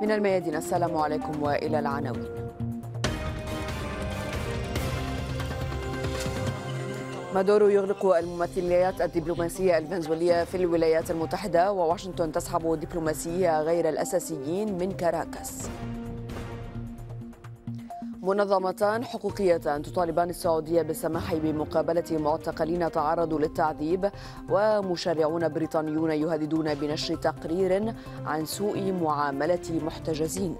من الميادين السلام عليكم والى العناوين مادورو يغلق الممثليات الدبلوماسية الفنزويلية في الولايات المتحدة وواشنطن تسحب دبلوماسية غير الأساسيين من كاراكاس منظمتان حقوقيتان تطالبان السعودية بالسماح بمقابلة معتقلين تعرضوا للتعذيب ومشرعون بريطانيون يهددون بنشر تقرير عن سوء معاملة محتجزين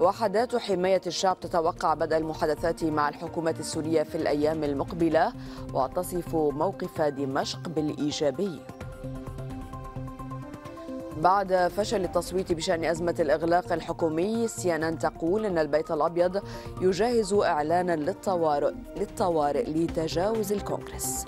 وحدات حماية الشعب تتوقع بدء المحادثات مع الحكومة السورية في الأيام المقبلة وتصف موقف دمشق بالإيجابي بعد فشل التصويت بشأن أزمة الإغلاق الحكومي ان تقول أن البيت الأبيض يجهز إعلانا للطوارئ للطوارئ لتجاوز الكونغرس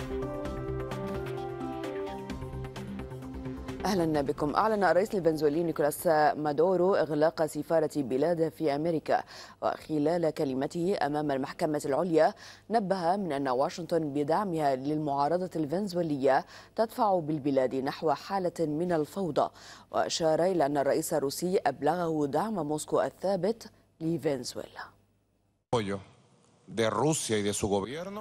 اهلا بكم اعلن الرئيس الفنزويلي نيكولاس مادورو اغلاق سفاره بلاده في امريكا وخلال كلمته امام المحكمه العليا نبه من ان واشنطن بدعمها للمعارضه الفنزويليه تدفع بالبلاد نحو حاله من الفوضى واشار الى ان الرئيس الروسي ابلغه دعم موسكو الثابت لفنزويلا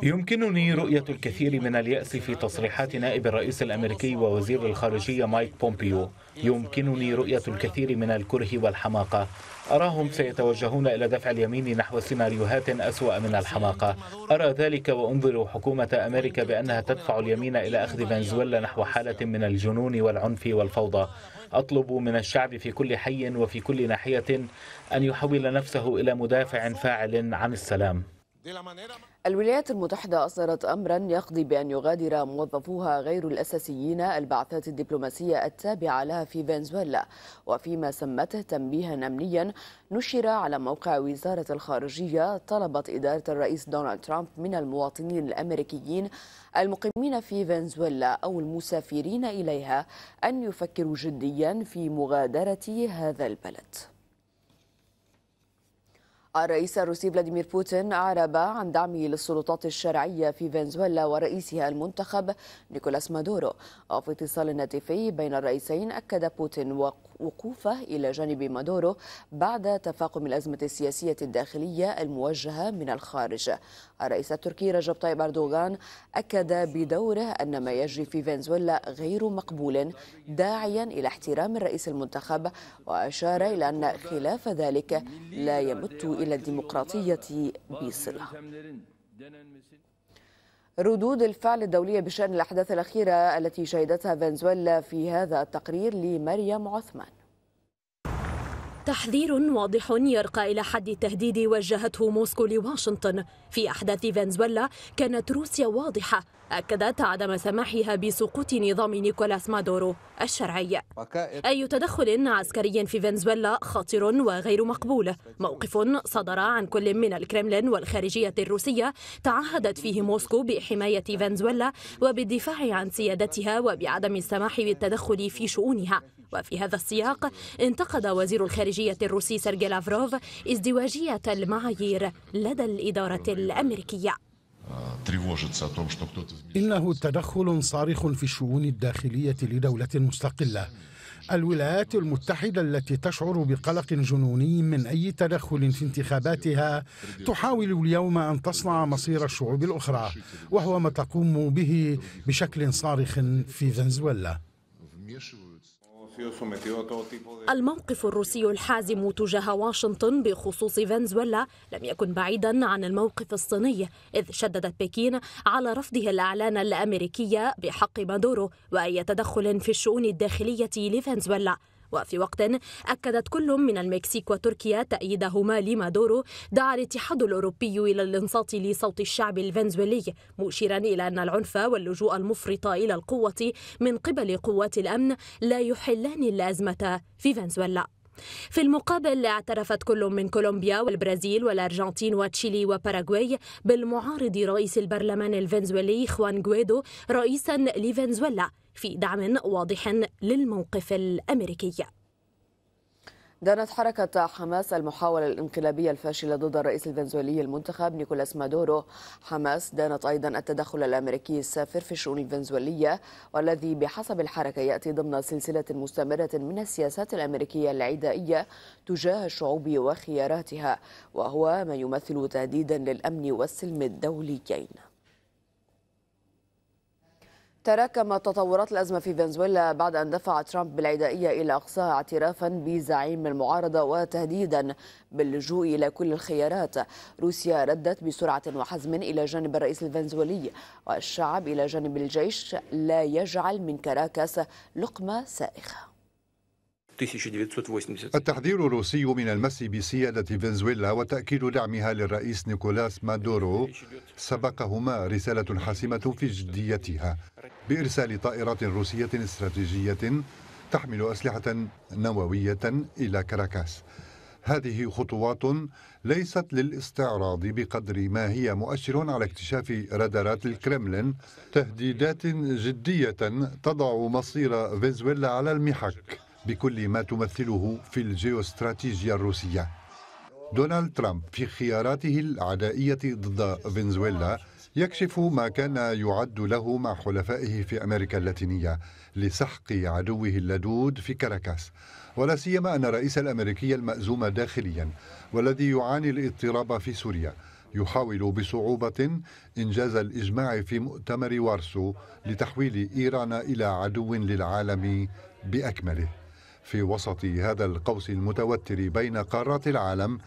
يمكنني رؤية الكثير من اليأس في تصريحات نائب الرئيس الأمريكي ووزير الخارجية مايك بومبيو يمكنني رؤية الكثير من الكره والحماقة أراهم سيتوجهون إلى دفع اليمين نحو سيناريوهات أسوأ من الحماقة أرى ذلك وأنظر حكومة أمريكا بأنها تدفع اليمين إلى أخذ فنزويلا نحو حالة من الجنون والعنف والفوضى أطلب من الشعب في كل حي وفي كل ناحية أن يحول نفسه إلى مدافع فاعل عن السلام الولايات المتحدة أصدرت أمرا يقضي بأن يغادر موظفوها غير الأساسيين البعثات الدبلوماسية التابعة لها في فنزويلا وفيما سمته تنبيها أمنيا نشر على موقع وزارة الخارجية طلبت إدارة الرئيس دونالد ترامب من المواطنين الأمريكيين المقيمين في فنزويلا أو المسافرين إليها أن يفكروا جديا في مغادرة هذا البلد الرئيس الروسي فلاديمير بوتين أعرب عن دعمه للسلطات الشرعية في فنزويلا ورئيسها المنتخب نيكولاس مادورو وفي اتصال هاتفي بين الرئيسين أكد بوتين وقوة وقوفه إلى جانب مادورو بعد تفاقم الأزمة السياسية الداخلية الموجهة من الخارج الرئيس التركي رجب طيب أردوغان أكد بدوره أن ما يجري في فنزويلا غير مقبول داعيا إلى احترام الرئيس المنتخب وأشار إلى أن خلاف ذلك لا يمت إلى الديمقراطية بصلة ردود الفعل الدولية بشأن الأحداث الأخيرة التي شهدتها فنزويلا في هذا التقرير لمريم عثمان تحذير واضح يرقى إلى حد التهديد وجهته موسكو لواشنطن في أحداث فنزويلا كانت روسيا واضحة أكدت عدم سماحها بسقوط نظام نيكولاس مادورو الشرعي أي تدخل عسكري في فنزويلا خطر وغير مقبول موقف صدر عن كل من الكرملين والخارجية الروسية تعهدت فيه موسكو بحماية فنزويلا وبالدفاع عن سيادتها وبعدم السماح بالتدخل في شؤونها وفي هذا السياق انتقد وزير الخارجية الروسي سيرجي لافروف ازدواجية المعايير لدى الإدارة الأمريكية إنه تدخل صارخ في الشؤون الداخلية لدولة مستقلة الولايات المتحدة التي تشعر بقلق جنوني من أي تدخل في انتخاباتها تحاول اليوم أن تصنع مصير الشعوب الأخرى وهو ما تقوم به بشكل صارخ في فنزويلا الموقف الروسي الحازم تجاه واشنطن بخصوص فنزويلا لم يكن بعيدا عن الموقف الصيني إذ شددت بكين على رفضها الإعلان الأمريكي بحق مادورو وأي تدخل في الشؤون الداخلية لفنزويلا وفي وقت أكدت كل من المكسيك وتركيا تأييدهما لمادورو دعا الاتحاد الأوروبي إلى الانصات لصوت الشعب الفنزويلي مشيرا إلى أن العنف واللجوء المفرط إلى القوة من قبل قوات الأمن لا يحلان الأزمة في فنزويلا في المقابل اعترفت كل من كولومبيا والبرازيل والأرجنتين وتشيلي وباراغواي بالمعارض رئيس البرلمان الفنزويلي خوان غويدو رئيسا لفنزويلا في دعم واضح للموقف الامريكي دانت حركة حماس المحاولة الانقلابية الفاشلة ضد الرئيس الفنزويلي المنتخب نيكولاس مادورو حماس دانت أيضا التدخل الأمريكي السافر في الشؤون الفنزويلية والذي بحسب الحركة يأتي ضمن سلسلة مستمرة من السياسات الأمريكية العدائية تجاه الشعوب وخياراتها وهو ما يمثل تهديدا للأمن والسلم الدوليين تراكمت تطورات الأزمة في فنزويلا بعد أن دفع ترامب بالعدائية إلى أقصاها اعترافا بزعيم المعارضة وتهديدا باللجوء إلى كل الخيارات روسيا ردت بسرعة وحزم إلى جانب الرئيس الفنزويلي والشعب إلى جانب الجيش لا يجعل من كراكاس لقمة سائخة 1980 التحذير الروسي من المس بسيادة فنزويلا وتأكيد دعمها للرئيس نيكولاس مادورو سبقهما رسالة حاسمة في جديتها بإرسال طائرات روسية استراتيجية تحمل أسلحة نووية إلى كراكاس هذه خطوات ليست للاستعراض بقدر ما هي مؤشر على اكتشاف رادارات الكرملين تهديدات جدية تضع مصير فنزويلا على المحك بكل ما تمثله في الجيوستراتيجية الروسية دونالد ترامب في خياراته العدائية ضد فنزويلا يكشف ما كان يعد له مع حلفائه في امريكا اللاتينيه لسحق عدوه اللدود في كاراكاس ولا سيما ان الرئيس الامريكي المازوم داخليا والذي يعاني الاضطراب في سوريا يحاول بصعوبه انجاز الاجماع في مؤتمر وارسو لتحويل ايران الى عدو للعالم باكمله في وسط هذا القوس المتوتر بين قارات العالم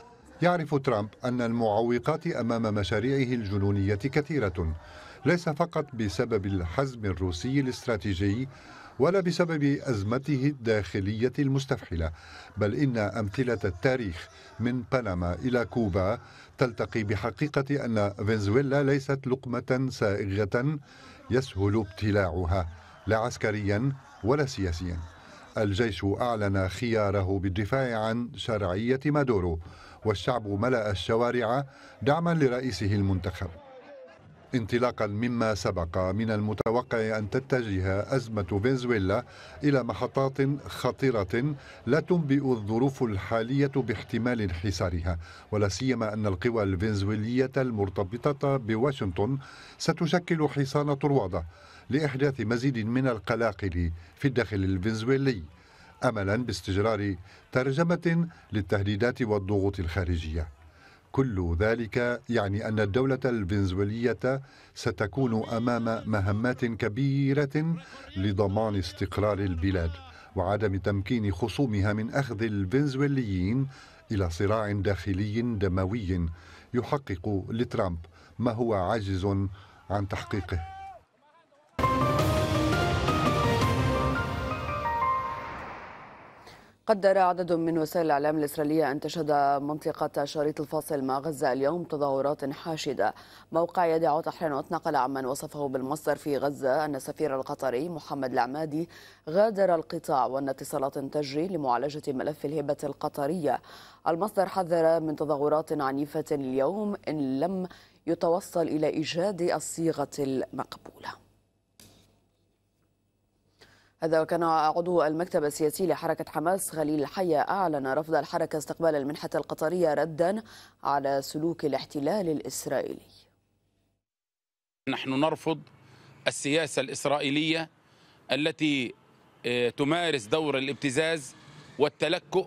يعرف ترامب أن المعوقات أمام مشاريعه الجنونية كثيرة ليس فقط بسبب الحزم الروسي الاستراتيجي ولا بسبب أزمته الداخلية المستفحلة بل إن أمثلة التاريخ من بنما إلى كوبا تلتقي بحقيقة أن فنزويلا ليست لقمة سائغة يسهل ابتلاعها لا عسكريا ولا سياسيا الجيش أعلن خياره بالدفاع عن شرعية مادورو والشعب ملأ الشوارع دعما لرئيسه المنتخب انطلاقا مما سبق من المتوقع أن تتجه أزمة فنزويلا إلى محطات خطيرة لا تنبئ الظروف الحالية باحتمال انحسارها ولا سيما أن القوى الفنزويلية المرتبطة بواشنطن ستشكل حصان طروادة لإحداث مزيد من القلاقل في الداخل الفنزويلي املا باستجرار ترجمه للتهديدات والضغوط الخارجيه كل ذلك يعني ان الدوله الفنزويليه ستكون امام مهمات كبيره لضمان استقرار البلاد وعدم تمكين خصومها من اخذ الفنزويليين الى صراع داخلي دموي يحقق لترامب ما هو عاجز عن تحقيقه قدر عدد من وسائل الإعلام الإسرائيلية أن تشهد منطقة شريط الفاصل مع غزة اليوم تظاهرات حاشدة موقع يدعو تحرير نقل عمن وصفه بالمصدر في غزة أن السفير القطري محمد العمادي غادر القطاع وأن اتصالات تجري لمعالجة ملف الهبة القطرية المصدر حذر من تظاهرات عنيفة اليوم إن لم يتوصل إلى إيجاد الصيغة المقبولة هذا وكان عضو المكتب السياسي لحركة حماس خليل الحية أعلن رفض الحركة استقبال المنحة القطرية ردا على سلوك الاحتلال الإسرائيلي نحن نرفض السياسة الإسرائيلية التي آه، تمارس دور الابتزاز والتلكؤ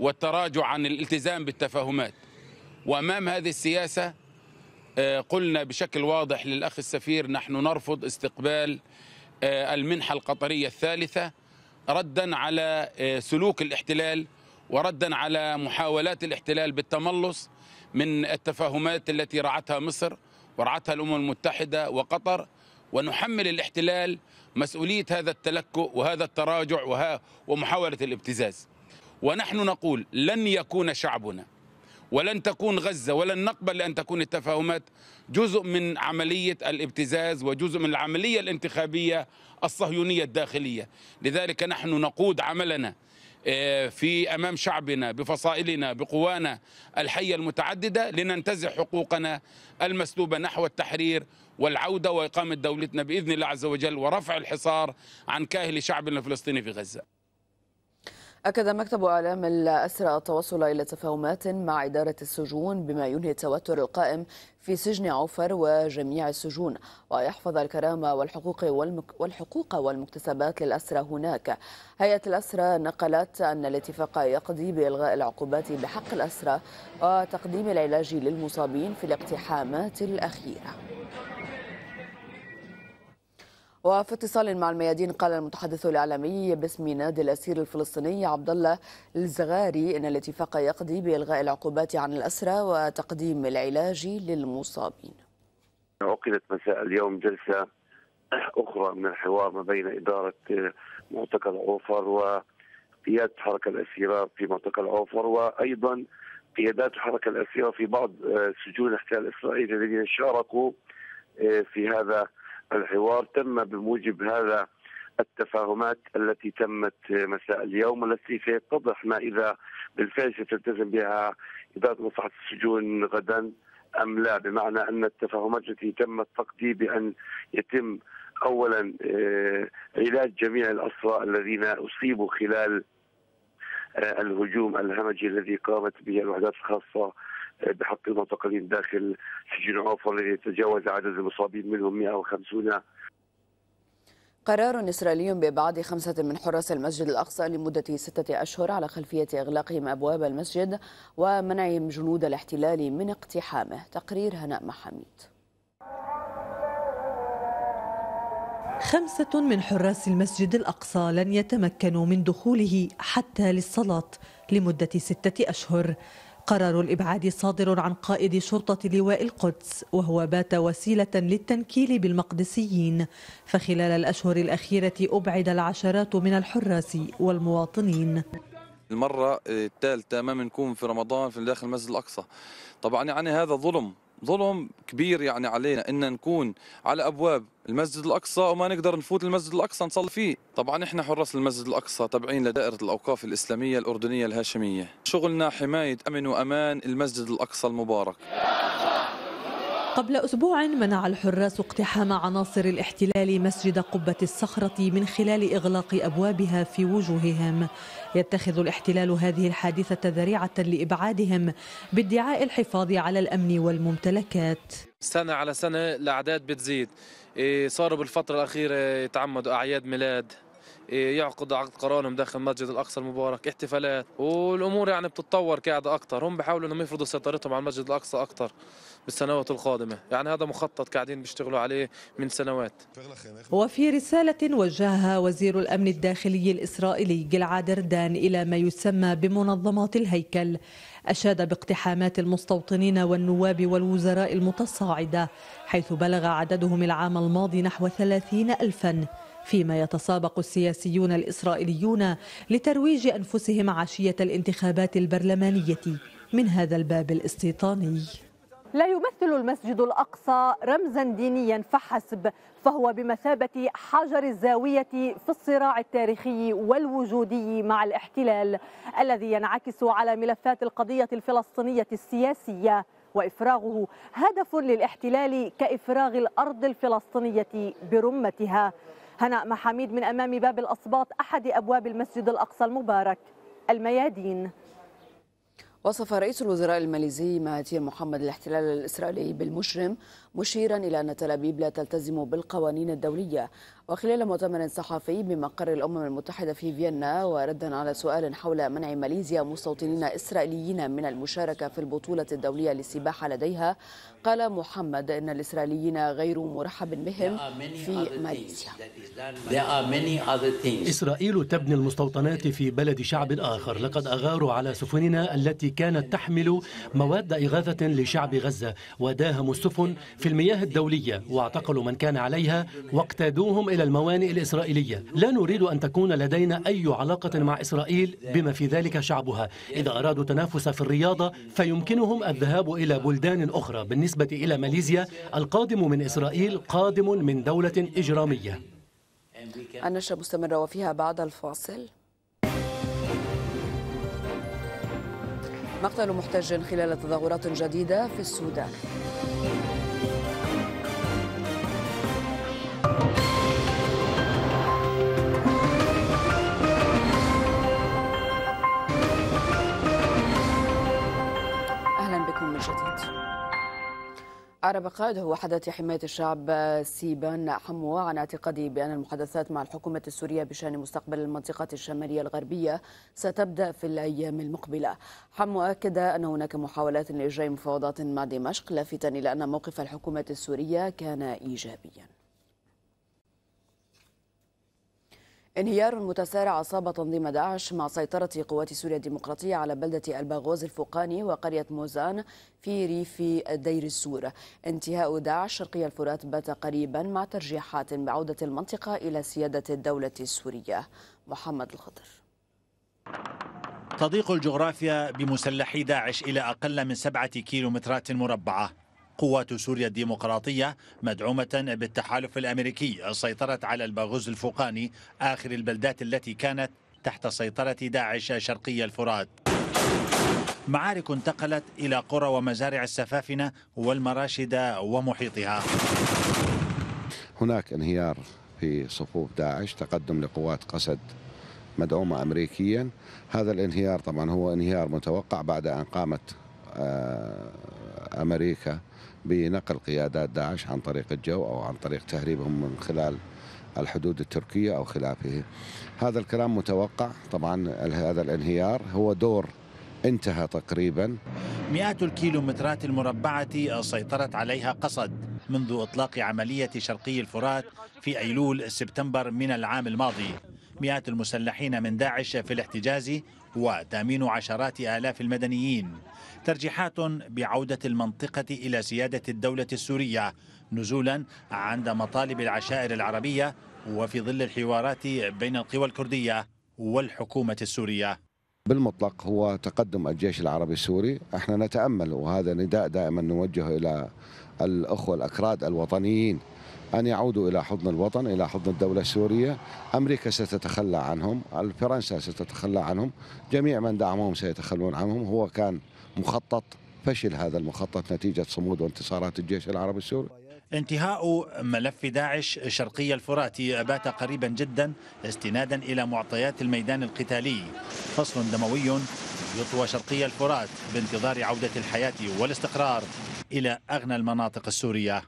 والتراجع عن الالتزام بالتفاهمات وأمام هذه السياسة آه، قلنا بشكل واضح للأخ السفير نحن نرفض استقبال آه، المنحة القطرية الثالثة ردا على آه، سلوك الاحتلال وردا على محاولات الاحتلال بالتملص من التفاهمات التي رعتها مصر ورعتها الأمم المتحدة وقطر ونحمل الاحتلال مسؤولية هذا التلكؤ وهذا التراجع وها ومحاولة الابتزاز ونحن نقول لن يكون شعبنا ولن تكون غزة ولن نقبل أن تكون التفاهمات جزء من عملية الابتزاز وجزء من العملية الانتخابية الصهيونية الداخلية لذلك نحن نقود عملنا آه، في امام شعبنا بفصائلنا بقوانا الحيه المتعدده لننتزع حقوقنا المسلوبه نحو التحرير والعوده واقامه دولتنا باذن الله عز وجل ورفع الحصار عن كاهل شعبنا الفلسطيني في غزه أكد مكتب إعلام الأسرى التوصل إلى تفاهمات مع إدارة السجون بما ينهي التوتر القائم في سجن عوفر وجميع السجون ويحفظ الكرامة والحقوق والحقوق والمكتسبات للأسرى هناك هيئة الأسرى نقلت أن الاتفاق يقضي بإلغاء العقوبات بحق الأسرى وتقديم العلاج للمصابين في الاقتحامات الأخيرة وفي اتصال مع الميادين قال المتحدث الإعلامي باسم نادي الأسير الفلسطيني عبد الله الزغاري إن الاتفاق يقضي بإلغاء العقوبات عن الأسرى وتقديم العلاج للمصابين عقدت مساء اليوم جلسة أخرى من الحوار ما بين إدارة معتقل عوفر وقيادة حركة الأسيرة في معتقل عوفر وأيضا قيادات الحركة الأسيرة في بعض آه، سجون الاحتلال الإسرائيلي الذين شاركوا آه، في هذا الحوار تم بموجب هذا التفاهمات التي تمت مساء اليوم التي سيتضح ما اذا بالفعل ستلتزم بها اداره مصلحه السجون غدا ام لا بمعنى ان التفاهمات التي تمت تقضي بان يتم اولا آه، علاج جميع الاسرى الذين اصيبوا خلال آه، الهجوم الهمجي الذي قامت به الوحدات الخاصه بحق المعتقلين داخل سجن عوفر الذي تجاوز عدد المصابين منهم 150 قرار إسرائيلي بإبعاد خمسة من حراس المسجد الأقصى لمدة ستة أشهر على خلفية إغلاقهم أبواب المسجد ومنعهم جنود الاحتلال من اقتحامه تقرير هناء محاميد خمسة من حراس المسجد الأقصى لن يتمكنوا من دخوله حتى للصلاة لمدة ستة أشهر قرار الإبعاد صادر عن قائد شرطة لواء القدس وهو بات وسيلة للتنكيل بالمقدسيين فخلال الأشهر الأخيرة أبعد العشرات من الحراس والمواطنين المرة الثالثة ما بنكون في رمضان في داخل المسجد الأقصى طبعا يعني هذا ظلم ظلم كبير يعني علينا ان نكون على ابواب المسجد الاقصى وما نقدر نفوت المسجد الاقصى نصلي فيه، طبعا احنا حراس المسجد الاقصى تابعين لدائره الاوقاف الاسلاميه الاردنيه الهاشميه، شغلنا حمايه امن وامان المسجد الاقصى المبارك. قبل أسبوع منع الحراس اقتحام عناصر الاحتلال مسجد قبة الصخرة من خلال إغلاق أبوابها في وجوههم يتخذ الاحتلال هذه الحادثة ذريعة لإبعادهم بادعاء الحفاظ على الأمن والممتلكات سنة على سنة الأعداد بتزيد إيه، صاروا بالفترة الأخيرة يتعمدوا أعياد ميلاد إيه، يعقد عقد قرارهم داخل مسجد الاقصى المبارك احتفالات والامور يعني بتتطور قاعده اكثر هم بيحاولوا انهم يفرضوا سيطرتهم على المسجد الاقصى اكثر بالسنوات القادمة يعني هذا مخطط قاعدين بيشتغلوا عليه من سنوات وفي رسالة وجهها وزير الأمن الداخلي الإسرائيلي جلعاد أردان إلى ما يسمى بمنظمات الهيكل أشاد باقتحامات المستوطنين والنواب والوزراء المتصاعدة حيث بلغ عددهم العام الماضي نحو ثلاثين ألفاً فيما يتسابق السياسيون الإسرائيليون لترويج أنفسهم عشية الانتخابات البرلمانية من هذا الباب الاستيطاني لا يمثل المسجد الاقصى رمزا دينيا فحسب فهو بمثابه حجر الزاويه في الصراع التاريخي والوجودي مع الاحتلال الذي ينعكس على ملفات القضيه الفلسطينيه السياسيه وافراغه هدف للاحتلال كافراغ الارض الفلسطينيه برمتها هناء محاميد من امام باب الاصباط احد ابواب المسجد الاقصى المبارك الميادين وصف رئيس الوزراء الماليزي مهاتير محمد الاحتلال الإسرائيلي بالمجرم مشيرا إلى أن تل أبيب لا تلتزم بالقوانين الدولية وخلال مؤتمر صحفي بمقر الأمم المتحدة في فيينا وردا على سؤال حول منع ماليزيا مستوطنين إسرائيليين من المشاركة في البطولة الدولية للسباحة لديها قال محمد إن الإسرائيليين غير مرحب بهم في ماليزيا إسرائيل تبني المستوطنات في بلد شعب آخر لقد أغاروا على سفننا التي كانت تحمل مواد إغاثة لشعب غزة وداهموا السفن في في المياه الدولية واعتقلوا من كان عليها واقتادوهم إلى الموانئ الإسرائيلية لا نريد أن تكون لدينا أي علاقة مع إسرائيل بما في ذلك شعبها إذا أرادوا التنافس في الرياضة فيمكنهم الذهاب إلى بلدان أخرى بالنسبة إلى ماليزيا القادم من إسرائيل قادم من دولة إجرامية النشرة مستمرة وفيها بعد الفاصل مقتل محتج خلال تظاهرات جديدة في السودان أعرب قائد وحدة حماية الشعب سيبان حمو عن اعتقاده بأن المحادثات مع الحكومة السورية بشأن مستقبل المنطقة الشمالية الغربية ستبدأ في الأيام المقبلة حمو أكد أن هناك محاولات لإجراء مفاوضات مع دمشق لافتا إلى أن موقف الحكومة السورية كان إيجابياً انهيار متسارع أصاب تنظيم داعش مع سيطرة قوات سوريا الديمقراطية على بلدة الباغوز الفوقاني وقرية موزان في ريف دير السور انتهاء داعش شرقي الفرات بات قريبا مع ترجيحات بعودة المنطقة إلى سيادة الدولة السورية محمد الخضر تضيق الجغرافيا بمسلحي داعش إلى أقل من سبعة كيلومترات مربعة قوات سوريا الديمقراطية مدعومة بالتحالف الأمريكي سيطرت على الباغوز الفوقاني آخر البلدات التي كانت تحت سيطرة داعش شرقي الفرات معارك انتقلت إلى قرى ومزارع السفافنة والمراشدة ومحيطها هناك انهيار في صفوف داعش تقدم لقوات قسد مدعومة أمريكيا هذا الانهيار طبعا هو انهيار متوقع بعد أن قامت آه، أمريكا بنقل قيادات داعش عن طريق الجو أو عن طريق تهريبهم من خلال الحدود التركية أو خلافه هذا الكلام متوقع طبعا هذا الانهيار هو دور انتهى تقريبا مئات الكيلومترات المربعة سيطرت عليها قصد منذ إطلاق عملية شرقي الفرات في أيلول سبتمبر من العام الماضي مئات المسلحين من داعش في الاحتجاز وتامين عشرات آلاف المدنيين ترجيحات بعودة المنطقة إلى سيادة الدولة السورية نزولا عند مطالب العشائر العربية وفي ظل الحوارات بين القوى الكردية والحكومة السورية بالمطلق هو تقدم الجيش العربي السوري احنا نتأمل وهذا نداء دائما نوجهه إلى الأخوة الأكراد الوطنيين أن يعودوا إلى حضن الوطن إلى حضن الدولة السورية أمريكا ستتخلى عنهم فرنسا ستتخلى عنهم جميع من دعمهم سيتخلون عنهم هو كان مخطط فشل هذا المخطط نتيجة صمود وانتصارات الجيش العربي السوري انتهاء ملف داعش شرقي الفرات بات قريبا جدا استنادا إلى معطيات الميدان القتالي فصل دموي يطوى شرقي الفرات بانتظار عودة الحياة والاستقرار إلى أغنى المناطق السورية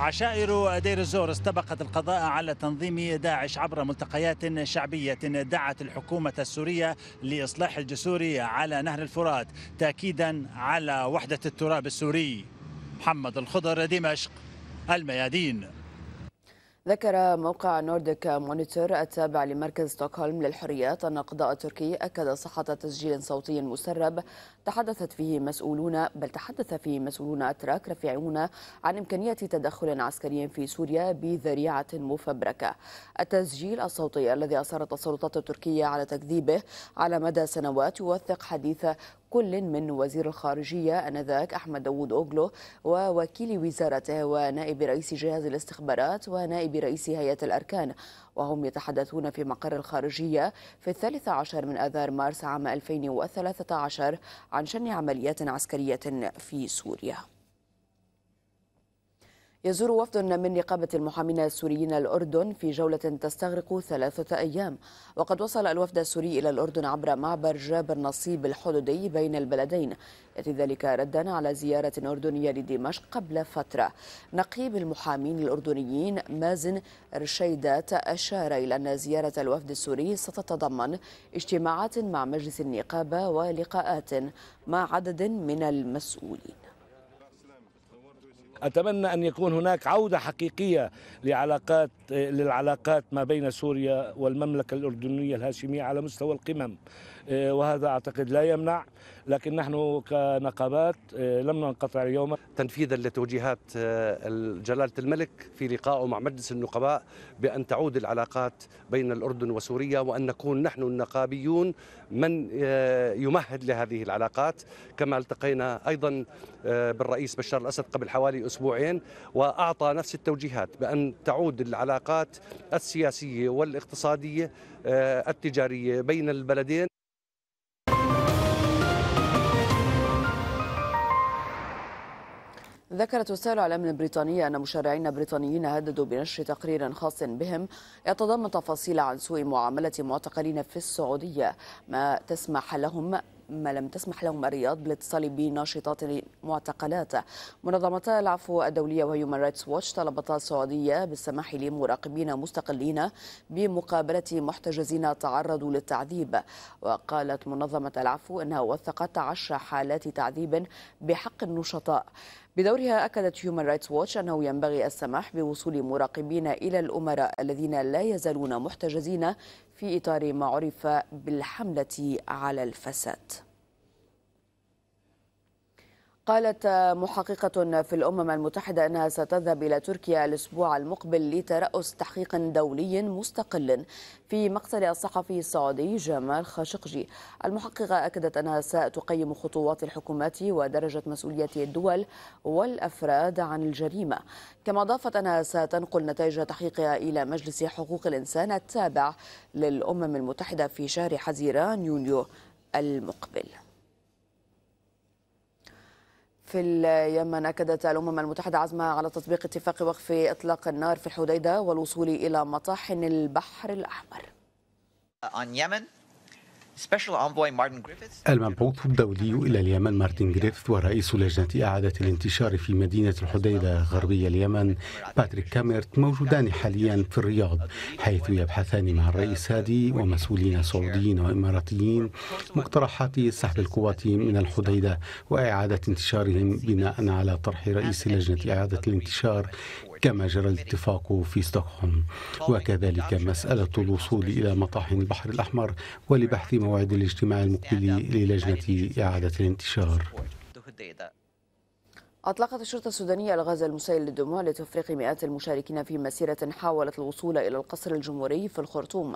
عشائر دير الزور استبقت القضاء على تنظيم داعش عبر ملتقيات شعبية دعت الحكومة السورية لإصلاح الجسور على نهر الفرات تأكيدا على وحدة التراب السوري محمد الخضر دمشق الميادين ذكر موقع نورديك مونيتور التابع لمركز ستوكهولم للحريات أن قضاء تركي أكد صحة تسجيل صوتي مسرب تحدثت فيه مسؤولون بل تحدث فيه مسؤولون أتراك رفيعون عن إمكانية تدخل عسكري في سوريا بذريعة مفبركة التسجيل الصوتي الذي أصرت السلطات التركية على تكذيبه على مدى سنوات يوثق حديث كل من وزير الخارجية أنذاك أحمد داوود أوغلو ووكيل وزارته ونائب رئيس جهاز الاستخبارات ونائب رئيس هيئة الأركان وهم يتحدثون في مقر الخارجية في الثالث عشر من آذار مارس عام 2013 عن شن عمليات عسكرية في سوريا يزور وفد من نقابة المحامين السوريين الأردن في جولة تستغرق ثلاثة أيام وقد وصل الوفد السوري إلى الأردن عبر معبر جابر نصيب الحدودي بين البلدين يأتي ذلك ردا على زيارة أردنية لدمشق قبل فترة نقيب المحامين الأردنيين مازن رشيدات أشار إلى أن زيارة الوفد السوري ستتضمن اجتماعات مع مجلس النقابة ولقاءات مع عدد من المسؤولين أتمنى أن يكون هناك عودة حقيقية لعلاقات للعلاقات ما بين سوريا والمملكة الأردنية الهاشمية على مستوى القمم إيه، وهذا أعتقد لا يمنع لكن نحن كنقابات إيه، لم ننقطع اليوم تنفيذا لتوجيهات آه، جلالة الملك في لقائه مع مجلس النقباء بأن تعود العلاقات بين الأردن وسوريا وأن نكون نحن النقابيون من آه، يمهد لهذه العلاقات كما التقينا أيضا آه، بالرئيس بشار الأسد قبل حوالي أسبوعين وأعطى نفس التوجيهات بأن تعود العلاقات السياسية والاقتصادية التجارية بين البلدين ذكرت وسائل الإعلام البريطانية أن مشرعين بريطانيين هددوا بنشر تقرير خاص بهم يتضمن تفاصيل عن سوء معاملة معتقلين في السعودية ما تسمح لهم ما لم تسمح لهم الرياض بالاتصال بناشطات المعتقلات منظمتا العفو الدولية وهيومن رايتس ووتش طلبتا السعودية بالسماح لمراقبين مستقلين بمقابلة محتجزين تعرضوا للتعذيب وقالت منظمة العفو أنها وثقت عشر حالات تعذيب بحق النشطاء بدورها أكدت هيومان رايتس ووتش أنه ينبغي السماح بوصول مراقبين إلى الأمراء الذين لا يزالون محتجزين في إطار ما عرف بالحملة على الفساد قالت محققة في الأمم المتحدة أنها ستذهب إلى تركيا الأسبوع المقبل لترأس تحقيق دولي مستقل في مقتل الصحفي السعودي جمال خاشقجي المحققة أكدت أنها ستقيم خطوات الحكومات ودرجة مسؤولية الدول والأفراد عن الجريمة كما أضافت أنها ستنقل نتائج تحقيقها إلى مجلس حقوق الإنسان التابع للأمم المتحدة في شهر حزيران يونيو المقبل في اليمن أكدت الأمم المتحدة عزمها على تطبيق اتفاق وقف إطلاق النار في الحديدة والوصول إلى مطاحن البحر الأحمر. On Yemen, المبعوث الدولي إلى اليمن مارتن جريفيث ورئيس لجنة إعادة الانتشار في مدينة الحديدة غربي اليمن باتريك كاميرت موجودان حاليا في الرياض حيث يبحثان مع الرئيس هادي ومسؤولين سعوديين وإماراتيين مقترحات سحب القوات من الحديدة وإعادة انتشارهم بناء على طرح رئيس لجنة إعادة الانتشار كما جرى الاتفاق في ستوكهولم وكذلك مسألة الوصول إلى مطاحن البحر الأحمر ولبحث موعد الاجتماع المقبل للجنة إعادة الانتشار أطلقت الشرطة السودانية الغاز المسيل للدموع لتفريق مئات المشاركين في مسيرة حاولت الوصول إلى القصر الجمهوري في الخرطوم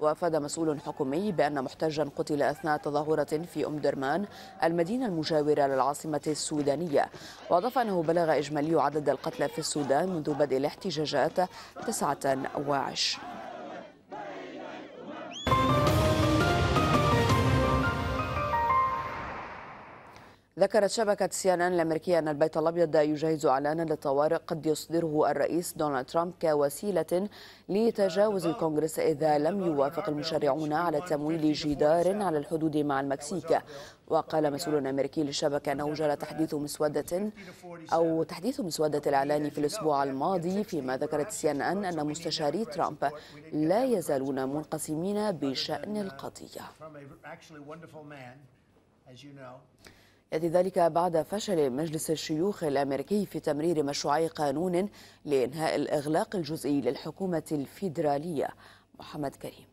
وأفاد مسؤول حكومي بأن محتجا قتل أثناء تظاهرة في أم درمان المدينة المجاورة للعاصمة السودانية وأضاف أنه بلغ إجمالي عدد القتلى في السودان منذ بدء الاحتجاجات 29 ذكرت شبكة سي ان ان الأمريكية أن البيت الأبيض يجهز إعلانا للطوارئ قد يصدره الرئيس دونالد ترامب كوسيلة لتجاوز الكونغرس إذا لم يوافق المشرعون على تمويل جدار على الحدود مع المكسيك وقال مسؤول أمريكي للشبكة أنه جرى تحديث مسودة أو تحديث مسودة الإعلان في الأسبوع الماضي فيما ذكرت سي ان ان أن مستشاري ترامب لا يزالون منقسمين بشأن القضية. يأتي ذلك بعد فشل مجلس الشيوخ الأمريكي في تمرير مشروعي قانون لإنهاء الإغلاق الجزئي للحكومة الفيدرالية محمد كريم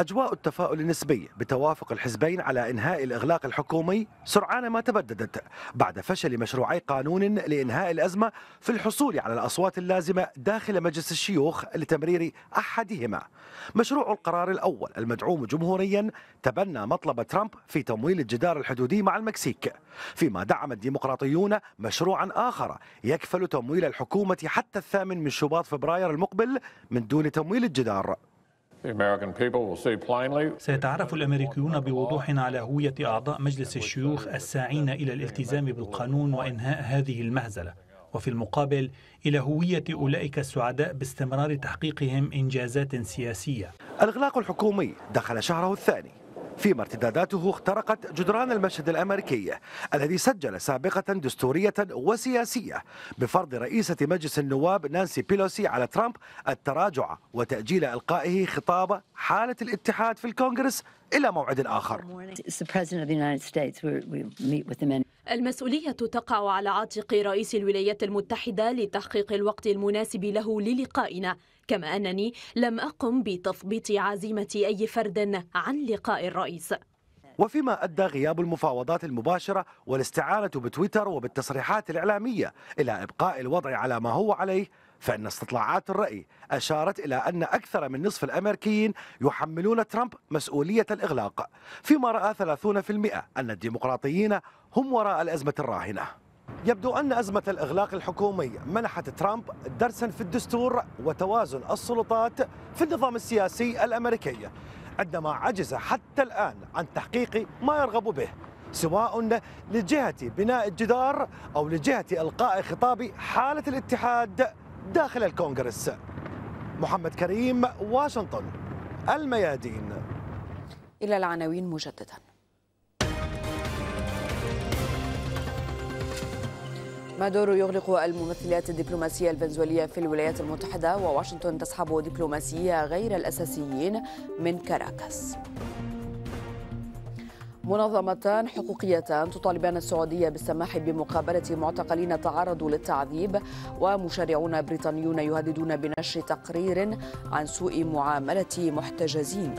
أجواء التفاؤل النسبي بتوافق الحزبين على إنهاء الإغلاق الحكومي سرعان ما تبددت بعد فشل مشروعي قانون لإنهاء الأزمة في الحصول على الأصوات اللازمة داخل مجلس الشيوخ لتمرير أحدهما مشروع القرار الأول المدعوم جمهوريا تبنى مطلب ترامب في تمويل الجدار الحدودي مع المكسيك فيما دعم الديمقراطيون مشروعا آخر يكفل تمويل الحكومة حتى الثامن من شباط فبراير المقبل من دون تمويل الجدار سيتعرف الامريكيون بوضوح على هويه اعضاء مجلس الشيوخ الساعين الى الالتزام بالقانون وانهاء هذه المهزله وفي المقابل الى هويه اولئك السعداء باستمرار تحقيقهم انجازات سياسيه الإغلاق الحكومي دخل شهره الثاني فيما ارتداداته اخترقت جدران المشهد الأمريكي الذي سجل سابقة دستورية وسياسية بفرض رئيسة مجلس النواب نانسي بيلوسي على ترامب التراجع وتأجيل إلقائه خطاب حالة الاتحاد في الكونغرس إلى موعد آخر المسؤولية تقع على عاتق رئيس الولايات المتحدة لتحقيق الوقت المناسب له للقائنا كما أنني لم أقم بتثبيط عزيمة أي فرد عن لقاء الرئيس وفيما أدى غياب المفاوضات المباشرة والاستعانة بتويتر وبالتصريحات الإعلامية إلى إبقاء الوضع على ما هو عليه فإن استطلاعات الرأي أشارت إلى أن أكثر من نصف الأمريكيين يحملون ترامب مسؤولية الإغلاق فيما رأى 30% أن الديمقراطيين هم وراء الأزمة الراهنة يبدو أن أزمة الإغلاق الحكومي منحت ترامب درسا في الدستور وتوازن السلطات في النظام السياسي الأمريكي عندما عجز حتى الآن عن تحقيق ما يرغب به سواء لجهة بناء الجدار أو لجهة إلقاء خطاب حالة الاتحاد داخل الكونغرس محمد كريم واشنطن الميادين إلى العناوين مجدداً مادورو يغلق الممثليات الدبلوماسية الفنزويلية في الولايات المتحدة وواشنطن تسحب دبلوماسية غير الأساسيين من كاراكاس منظمتان حقوقيتان تطالبان السعودية بالسماح بمقابلة معتقلين تعرضوا للتعذيب ومشرعون بريطانيون يهددون بنشر تقرير عن سوء معاملة محتجزين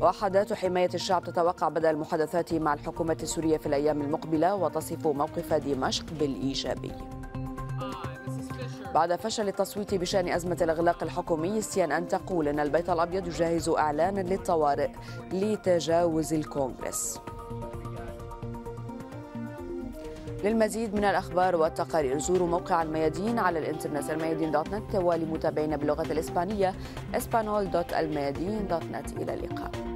وحدات حماية الشعب تتوقع بدء المحادثات مع الحكومة السورية في الأيام المقبلة وتصف موقف دمشق بالإيجابي بعد فشل التصويت بشان أزمة الإغلاق الحكومي سيان أن أن تقول أن البيت الأبيض يجهز إعلانا للطوارئ لتجاوز الكونغرس للمزيد من الأخبار والتقارير زوروا موقع الميادين على الإنترنت الميادين دوت نت ولمتابعينا باللغة الإسبانية اسبانول دوت الميادين دوت نت إلى اللقاء